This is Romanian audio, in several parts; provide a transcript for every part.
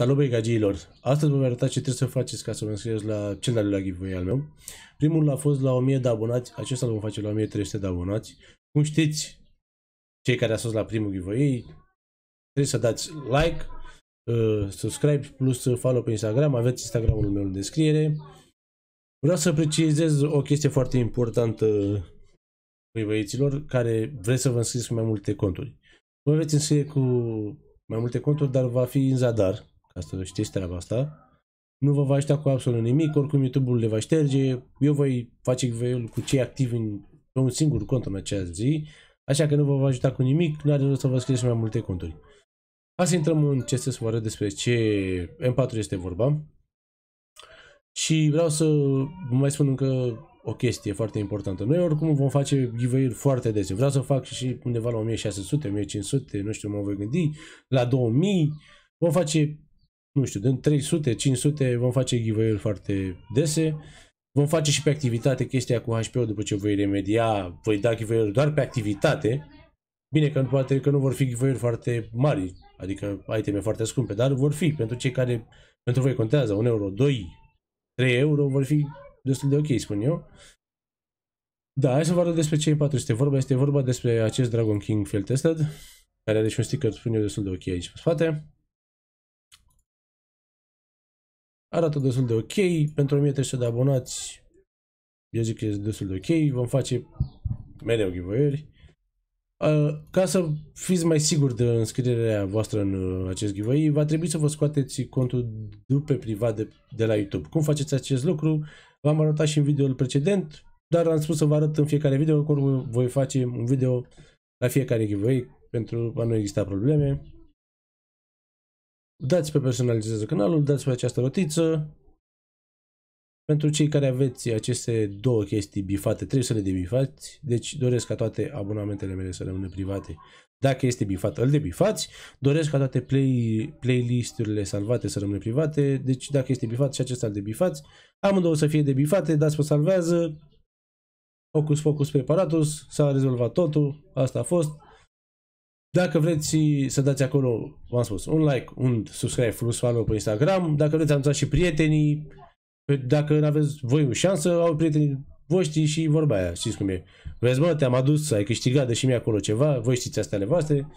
Salut băi gagiilor! Astăzi vă voi arăta ce trebuie să faceți ca să vă înscrieți la cel de-al doilea giveaway al meu. Primul a fost la 1000 de abonați, acesta îl vom face la 1300 de abonați. Cum știți, cei care ați fost la primul giveaway, trebuie să dați like, uh, subscribe plus follow pe Instagram, aveți Instagramul meu în descriere. Vreau să precizez o chestie foarte importantă voi băieților care vreți să vă înscrieți cu mai multe conturi. Vă veți înscrie cu mai multe conturi, dar va fi în zadar ca să știți treaba asta. Nu vă va ajuta cu absolut nimic, oricum YouTube-ul le va șterge, eu voi face giveaway-ul cu cei activi în, pe un singur cont în acea zi, așa că nu vă va ajuta cu nimic, nu are rost să vă scrieți mai multe conturi. Hai să intrăm în ce să vă arăt despre ce M4 este vorba. Și vreau să vă mai spun încă o chestie foarte importantă. Noi oricum vom face giveaway foarte des. vreau să fac și undeva la 1600, 1500, nu știu, mă voi gândi, la 2000. Vom face nu știu, din 300, 500 vom face giveaway foarte dese. Vom face și pe activitate chestia cu hp după ce voi remedia, voi da giveaway doar pe activitate. Bine că poate că nu vor fi giveaway foarte mari, adică iteme foarte scumpe, dar vor fi pentru cei care pentru voi contează 1 euro, 2, 3 euro vor fi destul de ok, spun eu. Da, hai să vă arăt despre cei 400 vorba. Este vorba despre acest Dragon King Field Tested, care are și un sticker, spun eu, destul de ok aici pe spate. Arată destul de ok, pentru 1300 de abonați, eu zic că este destul de ok, vom face mereu giveaway-uri. Ca să fiți mai siguri de înscrierea voastră în uh, acest giveaway, va trebui să vă scoateți contul după privat de, de la YouTube. Cum faceți acest lucru? V-am arătat și în videoul precedent, dar am spus să vă arăt în fiecare video, oricum voi face un video la fiecare giveaway pentru a nu exista probleme dați pe personalizează canalul, dați pe această rotiță. Pentru cei care aveți aceste două chestii bifate, trebuie să le debifați, deci doresc ca toate abonamentele mele să rămână private. Dacă este bifat, îl debifați. Doresc ca toate play, playlist-urile salvate să rămână private, deci dacă este bifat și acesta îl debifați. Amândouă să fie debifate, dați pe salvează, Focus, focus, preparatus, s-a rezolvat totul, asta a fost. Dacă vreți să dați acolo, v-am spus, un like, un subscribe, plus follow pe Instagram. Dacă vreți, anunțați și prietenii. Dacă nu aveți voi o șansă, au prietenii voștri și vorba aia, știți cum e. Vezi, mă, te-am adus, ai câștigat, deși mi acolo ceva, voi știți astea ale voastre.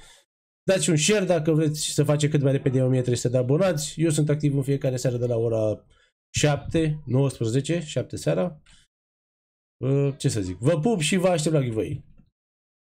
Dați un share dacă vreți să face cât mai repede 1300 de abonați. Eu sunt activ în fiecare seară de la ora 7, 19, 7 seara. Uh, ce să zic, vă pup și vă aștept la giveaway.